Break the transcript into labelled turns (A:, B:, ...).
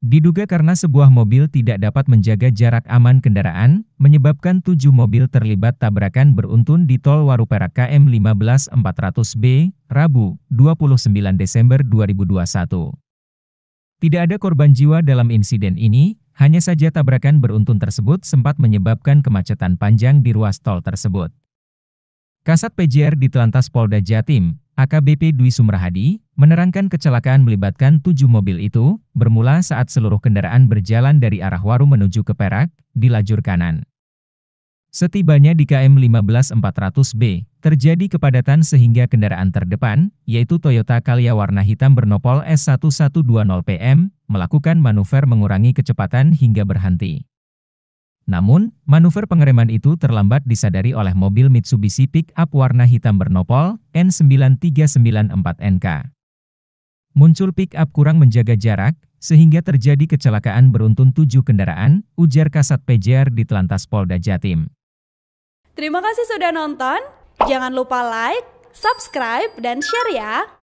A: Diduga karena sebuah mobil tidak dapat menjaga jarak aman kendaraan, menyebabkan tujuh mobil terlibat tabrakan beruntun di Tol Warupera KM 15400B, Rabu, 29 Desember 2021. Tidak ada korban jiwa dalam insiden ini, hanya saja tabrakan beruntun tersebut sempat menyebabkan kemacetan panjang di ruas tol tersebut. Kasat PJR di Telantas Polda Jatim, AKBP Dwi Sumrahadi, menerangkan kecelakaan melibatkan tujuh mobil itu, bermula saat seluruh kendaraan berjalan dari arah Waru menuju ke Perak, di lajur kanan. Setibanya di KM 15400B, terjadi kepadatan sehingga kendaraan terdepan, yaitu Toyota Calya warna hitam bernopol S1120PM, melakukan manuver mengurangi kecepatan hingga berhenti. Namun, manuver pengereman itu terlambat disadari oleh mobil Mitsubishi Pick-up warna hitam bernopol N9394NK. Muncul pick-up kurang menjaga jarak, sehingga terjadi kecelakaan beruntun tujuh kendaraan, ujar Kasat PJR di Telantas Polda Jatim. Terima kasih sudah nonton, jangan lupa like, subscribe, dan share ya!